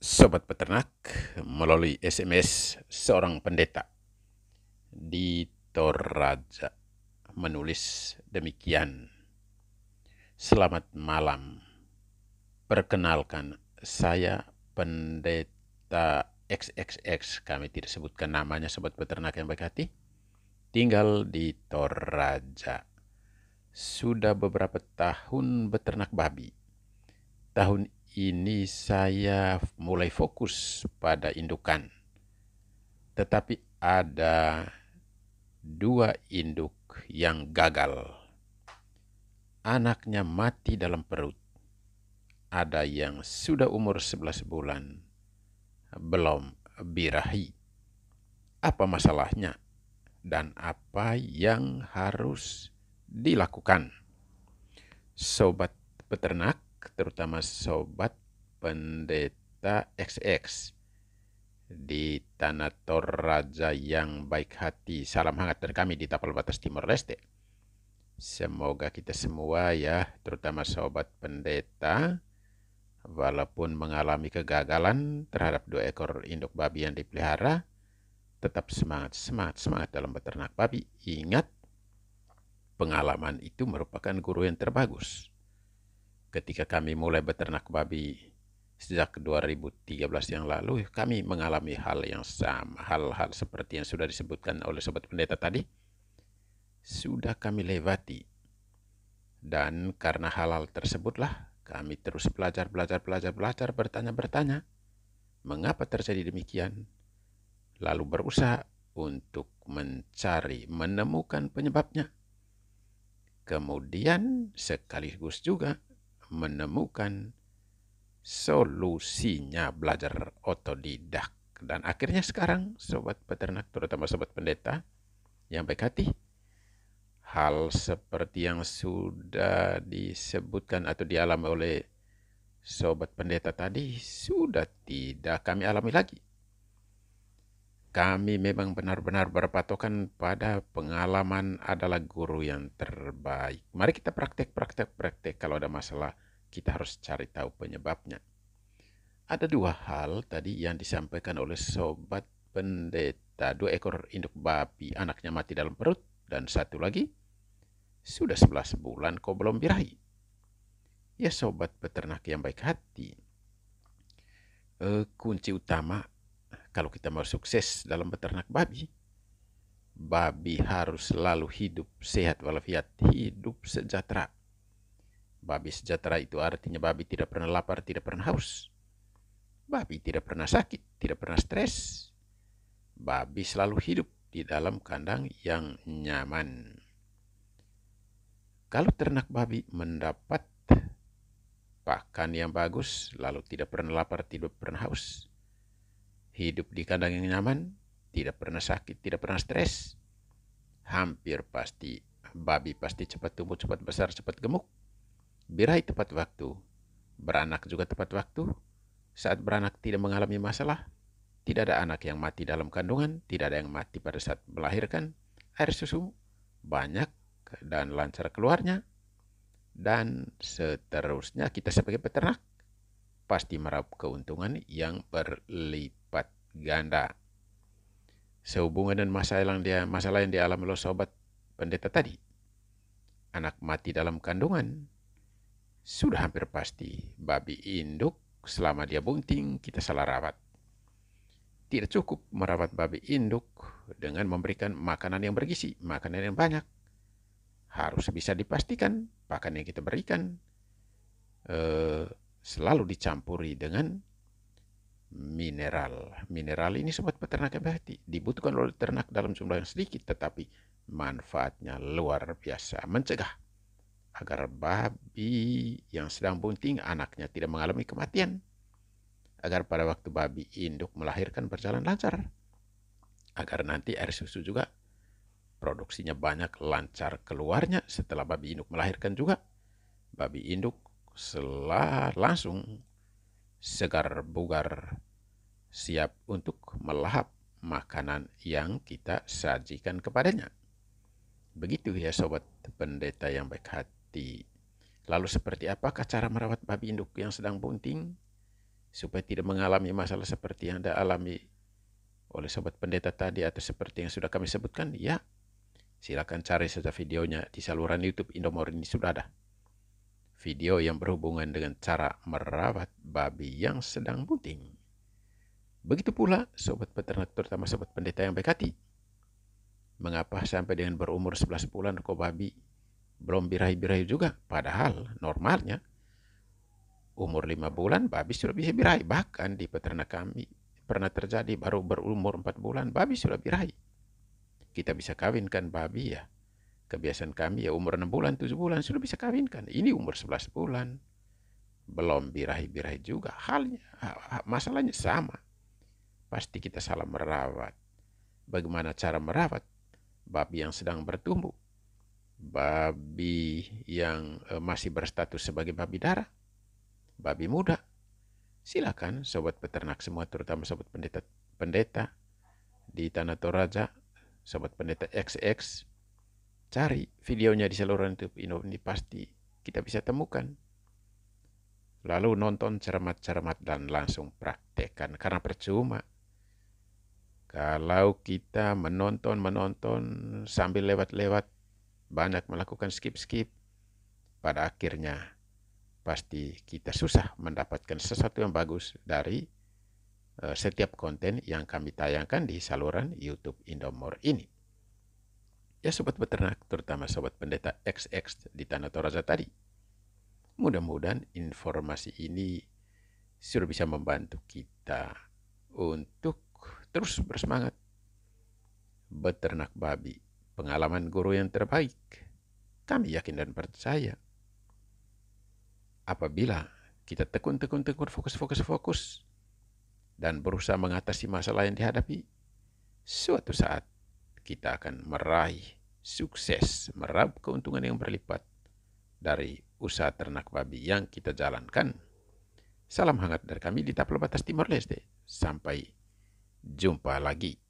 Sobat Peternak melalui SMS seorang pendeta di Toraja menulis demikian. Selamat malam. Perkenalkan, saya pendeta XXX. Kami tidak sebutkan namanya Sobat Peternak yang baik hati. Tinggal di Toraja. Sudah beberapa tahun beternak babi. Tahun ini saya mulai fokus pada indukan. Tetapi ada dua induk yang gagal. Anaknya mati dalam perut. Ada yang sudah umur 11 bulan, belum birahi. Apa masalahnya? Dan apa yang harus dilakukan? Sobat peternak, terutama sobat pendeta XX di tanah toraja yang baik hati. Salam hangat dari kami di Tapal Batas timur Leste. Semoga kita semua ya, terutama sobat pendeta, walaupun mengalami kegagalan terhadap dua ekor induk babi yang dipelihara, tetap semangat, semangat, semangat dalam beternak babi. Ingat, pengalaman itu merupakan guru yang terbagus ketika kami mulai beternak babi sejak 2013 yang lalu kami mengalami hal yang sama hal-hal seperti yang sudah disebutkan oleh sobat pendeta tadi sudah kami lewati dan karena hal-hal tersebutlah kami terus belajar belajar belajar belajar bertanya bertanya mengapa terjadi demikian lalu berusaha untuk mencari menemukan penyebabnya kemudian sekaligus juga menemukan solusinya belajar otodidak. Dan akhirnya sekarang sobat peternak terutama sobat pendeta yang baik hati hal seperti yang sudah disebutkan atau dialami oleh sobat pendeta tadi sudah tidak kami alami lagi. Kami memang benar-benar berpatokan pada pengalaman adalah guru yang terbaik. Mari kita praktek-praktek-praktek kalau ada masalah kita harus cari tahu penyebabnya. Ada dua hal tadi yang disampaikan oleh sobat pendeta. Dua ekor induk babi anaknya mati dalam perut dan satu lagi sudah 11 bulan kau belum birahi. Ya sobat peternak yang baik hati. E, kunci utama kalau kita mau sukses dalam peternak babi, babi harus selalu hidup sehat walafiat, hidup sejahtera Babi sejahtera itu artinya babi tidak pernah lapar, tidak pernah haus. Babi tidak pernah sakit, tidak pernah stres. Babi selalu hidup di dalam kandang yang nyaman. Kalau ternak babi mendapat pakan yang bagus, lalu tidak pernah lapar, tidak pernah haus, hidup di kandang yang nyaman, tidak pernah sakit, tidak pernah stres, hampir pasti babi pasti cepat tumbuh, cepat besar, cepat gemuk Birahi tepat waktu. Beranak juga tepat waktu. Saat beranak tidak mengalami masalah, tidak ada anak yang mati dalam kandungan, tidak ada yang mati pada saat melahirkan. Air susu banyak dan lancar keluarnya. Dan seterusnya kita sebagai peternak pasti meraup keuntungan yang berlipat ganda. Sehubungan dengan masalah yang dia masalah yang dialami oleh sobat pendeta tadi. Anak mati dalam kandungan, sudah hampir pasti babi induk selama dia bunting kita salah rawat. Tidak cukup merawat babi induk dengan memberikan makanan yang bergizi, makanan yang banyak. Harus bisa dipastikan pakan yang kita berikan eh, selalu dicampuri dengan mineral. Mineral ini sobat peternak berhati dibutuhkan oleh ternak dalam jumlah yang sedikit tetapi manfaatnya luar biasa mencegah agar babi yang sedang bunting anaknya tidak mengalami kematian, agar pada waktu babi induk melahirkan berjalan lancar, agar nanti air susu juga produksinya banyak lancar keluarnya setelah babi induk melahirkan juga. Babi induk selah langsung segar bugar siap untuk melahap makanan yang kita sajikan kepadanya. Begitu ya sobat pendeta yang baik hati mati. Lalu seperti apakah cara merawat babi induk yang sedang bunting supaya tidak mengalami masalah seperti yang Anda alami oleh sobat pendeta tadi atau seperti yang sudah kami sebutkan? Ya, silakan cari saja videonya di saluran YouTube Indomor ini sudah ada. Video yang berhubungan dengan cara merawat babi yang sedang bunting. Begitu pula sobat peternak terutama sobat pendeta yang baik hati. Mengapa sampai dengan berumur 11 bulan kok babi belum birahi-birahi juga. Padahal normalnya umur lima bulan babi sudah bisa birahi. Bahkan di peternak kami pernah terjadi baru berumur empat bulan babi sudah birahi. Kita bisa kawinkan babi ya. Kebiasaan kami ya umur enam bulan, tujuh bulan sudah bisa kawinkan. Ini umur sebelas bulan. Belum birahi-birahi juga. Halnya, masalahnya sama. Pasti kita salah merawat. Bagaimana cara merawat? Babi yang sedang bertumbuh babi yang eh, masih berstatus sebagai babi darah, babi muda. Silakan sobat peternak semua, terutama sobat pendeta, pendeta di Tanah Toraja, sobat pendeta XX, cari videonya di saluran YouTube ini pasti kita bisa temukan. Lalu nonton cermat-cermat dan langsung praktekkan karena percuma. Kalau kita menonton-menonton sambil lewat-lewat banyak melakukan skip-skip, pada akhirnya pasti kita susah mendapatkan sesuatu yang bagus dari uh, setiap konten yang kami tayangkan di saluran YouTube IndoMore ini. Ya sobat peternak, terutama sobat pendeta XX di Tanah Toraja tadi. Mudah-mudahan informasi ini sudah bisa membantu kita untuk terus bersemangat beternak babi pengalaman guru yang terbaik. Kami yakin dan percaya. Apabila kita tekun-tekun-tekun fokus-fokus-fokus dan berusaha mengatasi masalah yang dihadapi, suatu saat kita akan meraih sukses, meraup keuntungan yang berlipat dari usaha ternak babi yang kita jalankan. Salam hangat dari kami di Taplo Batas Timor Leste. Sampai jumpa lagi.